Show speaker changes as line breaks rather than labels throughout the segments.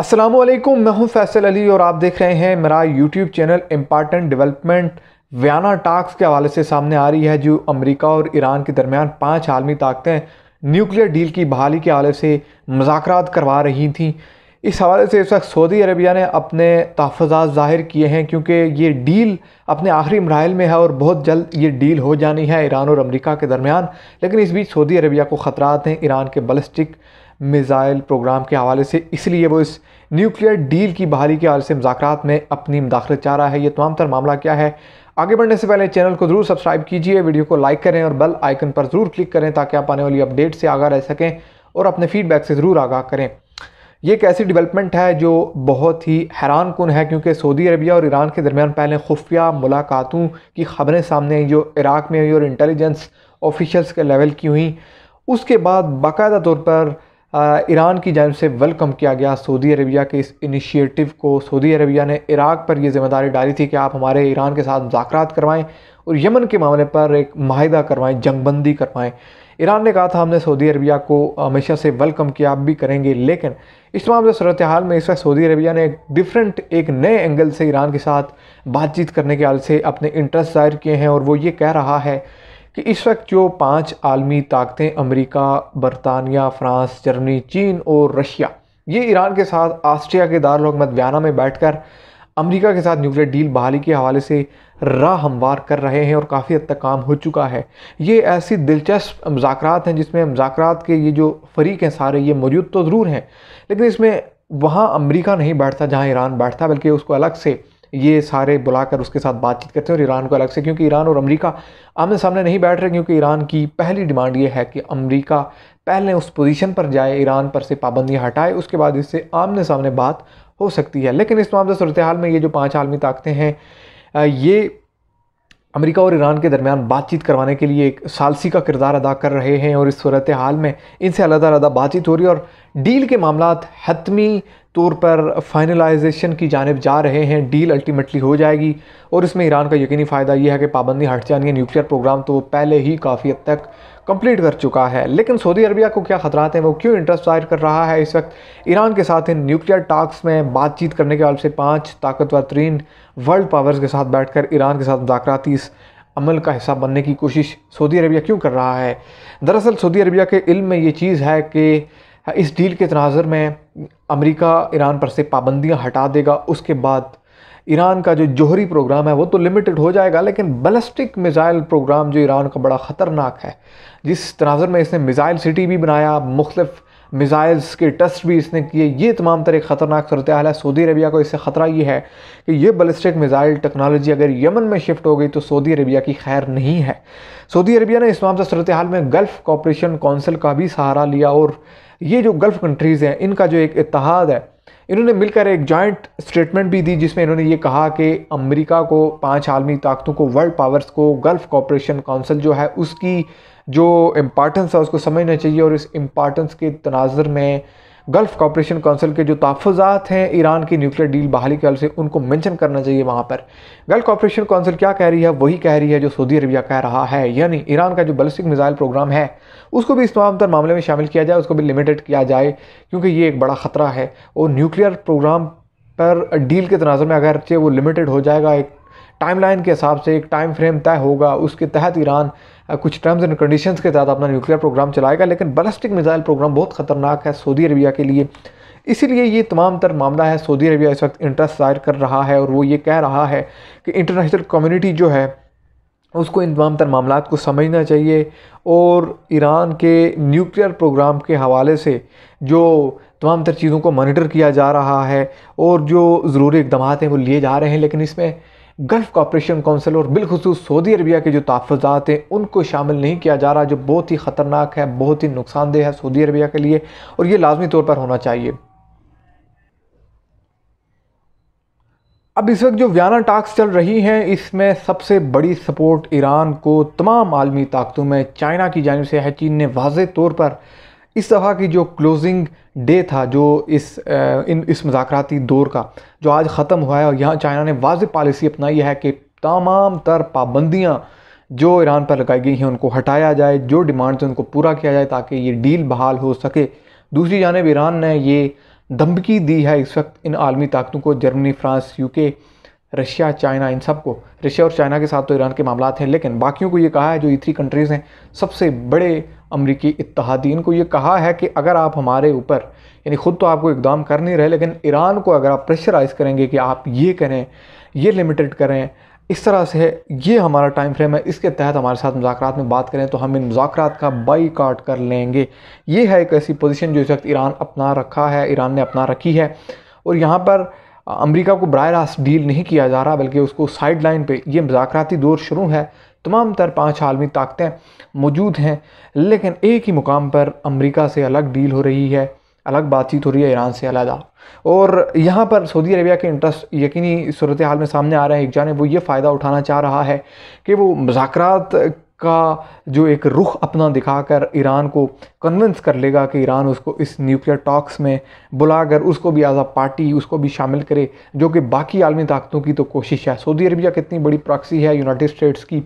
अस्सलाम वालेकुम मैं हूं फैसल अली और आप देख रहे हैं मेरा YouTube channel important development Vienna task के हवाले से सामने आ रही है जो अमेरिका और ईरान के दरमियान पांच आलमी ताकतें न्यूक्लियर डील की बहाली के हवाले से मुजाकर करवा रही थी इस हवाले से इस वक्त सऊदी अरबिया ने अपने तहफात ज़ाहिर किए हैं क्योंकि ये डील अपने आखिरी मराहल में है और बहुत जल्द ये डील हो जानी है ईरान और अमेरिका के दरमियान लेकिन इस बीच सऊदी अरबिया को ख़तरात हैं ईरान के बलस्टिक मिज़ाइल प्रोग्राम के हवाले से इसलिए वो इस न्यूक्लियर डील की बहाली के हवाले से मुजाकर में अपनी मुदाखलत चाह रहा है ये तमाम तर मामला क्या है आगे बढ़ने से पहले चैनल को ज़रूर सब्सक्राइब कीजिए वीडियो को लाइक करें और बेल आइकन पर ज़रूर क्लिक करें ताकि आप आने वाली अपडेट से आगा रह सकें और अपने फीडबैक से ज़रूर आगाह करें ये एक ऐसी डेवलपमेंट है जो बहुत ही हैरान कन है क्योंकि सऊदी अरबिया और ईरान के दरमियान पहले खुफिया मुलाकातों की खबरें सामने आई जो इराक़ में हुई और इंटेलिजेंस ऑफिशल्स के लेवल की हुई उसके बाद बाकायदा तौर पर ईरान की जानब से वेलकम किया गया सऊदी अरबिया के इस इनिशिएटिव को सऊदी अरबिया ने इराक़ पर यह जिम्मेदारी डाली थी कि आप हमारे ईरान के साथ मुजात करवाएँ और यमन के मामले पर एक माहिदा करवाएँ जंगबंदी करवाएँ ईरान ने कहा था हमने सऊदी अरबिया को हमेशा से वेलकम किया आप भी करेंगे लेकिन इस तमाम सूरत हाल में इस वक्त सऊदी अरबिया ने एक डिफरेंट एक नए एंगल से ईरान के साथ बातचीत करने के हाल से अपने इंटरेस्ट ज़ाहिर किए हैं और वो ये कह रहा है कि इस वक्त जो पांच आलमी ताकतें अमेरिका बरतानिया फ्रांस जर्मनी चीन और रशिया ये ईरान के साथ ऑस्ट्रिया के दारकमत व्याना में बैठकर अमेरिका के साथ न्यूक्लियर डील बहाली के हवाले से राह हमवार कर रहे हैं और काफ़ी हद तक काम हो चुका है ये ऐसी दिलचस्प मजाक हैं जिसमें मजाक के ये जो फरीक हैं सारे ये मौजूद तो ज़रूर हैं लेकिन इसमें वहाँ अमरीका नहीं बैठता जहाँ ईरान बैठता बल्कि उसको अलग से ये सारे बुलाकर उसके साथ बातचीत करते हैं और ईरान को अलग से क्योंकि ईरान और अमेरिका आमने सामने नहीं बैठ रहे क्योंकि ईरान की पहली डिमांड ये है कि अमेरिका पहले उस पोजीशन पर जाए ईरान पर से पाबंदियाँ हटाए उसके बाद इससे आमने सामने बात हो सकती है लेकिन इस मामले सूरत हाल में ये जो पाँच आलमी ताकतें हैं ये अमेरिका और ईरान के दरमियान बातचीत करवाने के लिए एक सालसी का किरदार अदा कर रहे हैं और इस सूरत हाल में इनसे अलग अलग बातचीत हो रही है और डील के मामला हतमी तौर पर फाइनलाइजेशन की जानब जा रहे हैं डील अल्टीमेटली हो जाएगी और इसमें ईरान का यकीनी फ़ायदा यह है कि पाबंदी हट जानी है न्यूक्लियर प्रोग्राम तो पहले ही काफ़ी हद तक कंप्लीट कर चुका है लेकिन सऊदी अरबिया को क्या ख़तरात हैं वो क्यों इंटरेस्ट जाहिर कर रहा है इस वक्त ईरान के साथ इन न्यूक्लियर टास्क में बातचीत करने के वाले से पाँच ताकतवर तरीन वर्ल्ड पावर्स के साथ बैठकर ईरान के साथ मुखराती इस अमल का हिस्सा बनने की कोशिश सऊदी अरबिया क्यों कर रहा है दरअसल सऊदी अरबिया के इल्म में ये चीज़ है कि इस डील के तनाजर में अमेरिका ईरान पर से पाबंदियां हटा देगा उसके बाद ईरान का जो जोहरी प्रोग्राम है वो तो लिमिटेड हो जाएगा लेकिन बलस्टिक मिज़ाइल प्रोग्राम जो ईरान का बड़ा ख़तरनाक है जिस तनाजर में इसने मिज़ाइल सिटी भी बनाया मुख्तफ मिज़ाइल्स के टेस्ट भी इसने किए ये तमाम तरह ख़तरनाक सूरत हाल है सऊदी अरबिया को इससे ख़तरा ये है कि ये बलिस्टिक मिज़ाइल टेक्नोलॉजी अगर यमन में शिफ्ट हो गई तो सऊदी अरबिया की खैर नहीं है सऊदी अरबिया ने इस तमाम सूरत हाल में गल्फ़ कॉपरेशन कौंसिल का भी सहारा लिया और ये जो गल्फ़ कंट्रीज़ हैं इनका जो एक इतिहाद है इन्होंने मिलकर एक जॉइंट स्टेटमेंट भी दी जिसमें इन्होंने ये कहा कि अमेरिका को पांच आलमी ताकतों को वर्ल्ड पावर्स को गल्फ़ कॉपरेशन काउंसिल जो है उसकी जो इम्पॉर्टेंस है उसको समझना चाहिए और इस इम्पार्टेंस के तनाजर में गल्फ़ कॉपरेशन काउंसिल के जो तहफ़ात हैं ईरान की न्यूक्लियर डील बहाली के हल से उनको मेंशन करना चाहिए वहाँ पर गल्फ़ कॉपरेशन काउंसिल क्या कह रही है वही कह रही है जो सऊदी अरबिया कह रहा है यानी ईरान का जो बलिस्टिक मिज़ाइल प्रोग्राम है उसको भी इस तमाम तर मामले में शामिल किया जाए उसको भी लिमिटेड किया जाए क्योंकि ये एक बड़ा ख़तरा है और न्यूक्लियर प्रोग्राम पर डील के तनाजर में अगर वो लिमिटेड हो जाएगा एक टाइमलाइन के हिसाब से एक टाइम फ्रेम तय होगा उसके तहत ईरान कुछ टर्म्स एंड कंडीशंस के तहत अपना न्यूक्लियर प्रोग्राम चलाएगा लेकिन बलस्टिक मिज़ाइल प्रोग्राम बहुत ख़तरनाक है सऊदी अरबिया के लिए इसीलिए ये तमाम तर मामला है सऊदी अरबिया इस वक्त इंटरेस्ट जाहिर कर रहा है और वो ये कह रहा है कि इंटरनेशनल कम्यूनिटी जो है उसको इन तमाम तर मामला को समझना चाहिए और ईरान के न्यूक्लियर प्रोग्राम के हवाले से जो तमाम तर चीज़ों को मॉनिटर किया जा रहा है और जो ज़रूरी इकदाम हैं वो लिए जा रहे हैं लेकिन इसमें गल्फ़ कॉपरेशन काउंसिल और बिलखसूस सऊदी अरबिया के जो तहफ़ात हैं उनको शामिल नहीं किया जा रहा जो बहुत ही ख़तरनाक है बहुत ही नुकसानदेह है सऊदी अरबिया के लिए और ये लाजमी तौर पर होना चाहिए अब इस वक्त जो व्याना टास्क चल रही हैं इसमें सबसे बड़ी सपोर्ट ईरान को तमाम आलमी ताकतों में चाइना की जानब से है चीन ने वाज तौर पर इस दफ़ा की जो क्लोजिंग डे था जो इस इन इस मजाकती दौर का जो आज ख़त्म हुआ है और यहाँ चाइना ने वाज पॉलिसी अपनाई है कि तमाम तर पाबंदियाँ जो ईरान पर लगाई गई हैं उनको हटाया जाए जो डिमांड्स हैं उनको पूरा किया जाए ताकि ये डील बहाल हो सके दूसरी जानब ईरान ने ये धमकी दी है इस वक्त इन आलमी ताकतों को Germany France UK Russia China इन सबको रशिया और चाइना के साथ तो ईरान के मामला हैं लेकिन बाकियों को ये कहा है जो इतनी थ्री कंट्रीज़ हैं सबसे बड़े अमरीकी इतिहादी इनको ये कहा है कि अगर आप हमारे ऊपर यानी ख़ुद तो आपको इकदाम कर नहीं रहे लेकिन ईरान को अगर आप प्रेशराइज़ करेंगे कि आप ये करें ये लिमिटेड करें इस तरह से ये हमारा टाइम फ्रेम है इसके तहत हमारे साथ मुजाकर में बात करें तो हम इन मुजाकर का बाई काट कर लेंगे ये है एक ऐसी पोजीशन जो इस वक्त ईरान अपना रखा है ईरान ने अपना रखी है और यहाँ पर अमेरिका को बर रास्त डील नहीं किया जा रहा बल्कि उसको साइड लाइन पर यह मजाकती दौर शुरू है तमाम तर पाँच आलमी ताकतें मौजूद हैं लेकिन एक ही मुकाम पर अमरीका से अलग डील हो रही है अलग बातचीत हो रही है ईरान से अलहदा और यहाँ पर सऊदी अरबिया के इंटरेस्ट यकीनी सूरत हाल में सामने आ रहे हैं एक जाने वो ये फ़ायदा उठाना चाह रहा है कि वो मजाक का जो एक रुख अपना दिखाकर ईरान को कन्विंस कर लेगा कि ईरान उसको इस न्यूक्लियर टॉक्स में बुलाकर उसको भी एज आ पार्टी उसको भी शामिल करे जो कि बाकी आलमी ताकतों की तो कोशिश है सऊदी अरबिया कितनी बड़ी प्रॉक्सी है यूनाइटेड स्टेट्स की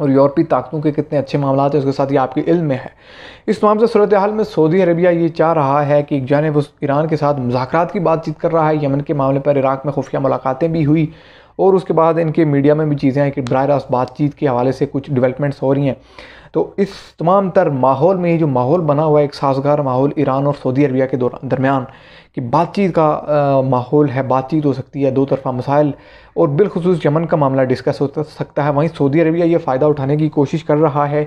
और यूरोपीय ताकतों के कितने अच्छे मामला हैं उसके साथ ये आपके इल्म में है इस तमाम से सूरत हाल में सऊदी अरबिया ये चाह रहा है कि एक जानब उस ईरान के साथ मुजाकर की बातचीत कर रहा है यमन के मामले पर इराक में खुफिया मुलाकातें भी हुई और उसके बाद इनके मीडिया में भी चीज़ें हैं कि बर रास्त बातचीत के हवाले से कुछ डेवलपमेंट्स हो रही हैं तो इस तमाम तर माहौल में ये जो माहौल बना हुआ है एक साजगार माहौल ईरान और सऊदी अरबिया के दरमियान कि बातचीत का माहौल है बातचीत हो सकती है दो तरफा मसाइल और बिलखसूस यमन का मामला डिस्कस हो सकता है वहीं सऊदी अरबिया ये फ़ायदा उठाने की कोशिश कर रहा है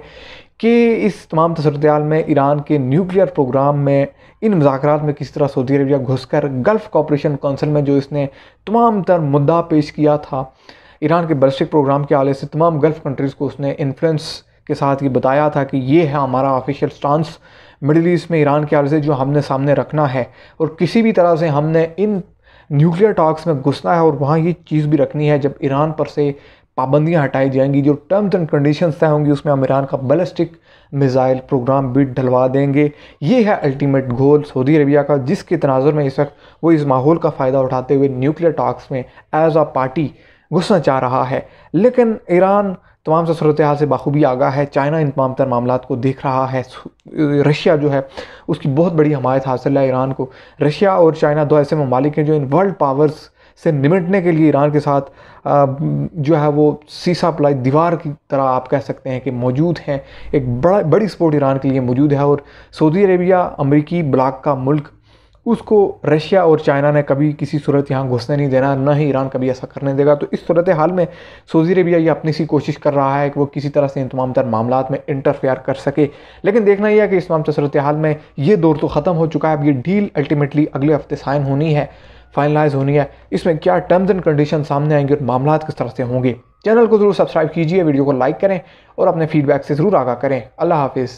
कि इस तमाम तसरत्याल में ईरान के न्यूक्लियर प्रोग्राम में इन मुजाकर में किस तरह सऊदी अरबिया घुसकर गल्फ़ कॉपरेशन काउंसिल में जो इसने तमाम तर मुद्दा पेश किया था ईरान के बलस्टिक प्रोग्राम के हवाले से तमाम गल्फ़ कंट्रीज़ को उसने इन्फ्लुएंस के साथ ये बताया था कि ये है हमारा ऑफिशियल स्टांस मिडिल ईस्ट में ईरान के हवाले से जो हमने सामने रखना है और किसी भी तरह से हमने इन न्यूक्लियर टॉक्स में घुसना है और वहाँ ये चीज़ भी रखनी है जब ईरान पर से पाबंदियाँ हटाई जाएंगी जो टर्म्स एंड कंडीशन तय होंगी उसमें हम ईरान का बलिस्टिक मिज़ाइल प्रोग्राम भी ढलवा देंगे ये है अल्टीमेट गोल सऊदी अरबिया का जिसके तनाजर में इस वक्त वो इस माहौल का फ़ायदा उठाते हुए न्यूक्लियर टॉक्स में एज आ पार्टी घुसना चाह रहा है लेकिन ईरान तमाम से सूरत हाल से बाखूबी आगा है चाइना इन तमाम तर मामला को देख रहा है रशिया जो है उसकी बहुत बड़ी हमायत हासिल है ईरान को रशिया और चाइना दो ऐसे ममालिक हैं जो इन वर्ल्ड पावर्स से निमटने के लिए ईरान के साथ जो है वो सीसा प्लाई दीवार की तरह आप कह सकते हैं कि मौजूद हैं एक बड़ा बड़ी सपोर्ट ईरान के लिए मौजूद है और सऊदी अरेबिया अमरीकी ब्लाक का मुल्क उसको रशिया और चाइना ने कभी किसी सूरत यहाँ घुसने नहीं देना ना ही ईरान कभी ऐसा करने देगा तो इस सूरत हाल में सऊदी अरेबिया ये अपनी सी कोशिश कर रहा है कि वो किसी तरह से इन तमाम तर मामला में इंटरफेयर कर सके लेकिन देखना यह है कि इस तमाम सूरत हाल में ये दौर तो ख़त्म हो चुका है अब ये डील अल्टीमेटली अगले हफ्ते साइन होनी है फाइनलाइज होनी है इसमें क्या टर्म्स एंड कंडीशन सामने आएंगे और मामला किस तरह से होंगे चैनल को जरूर सब्सक्राइब कीजिए वीडियो को लाइक करें और अपने फीडबैक से ज़रूर आगा करें अल्लाह हाफिज़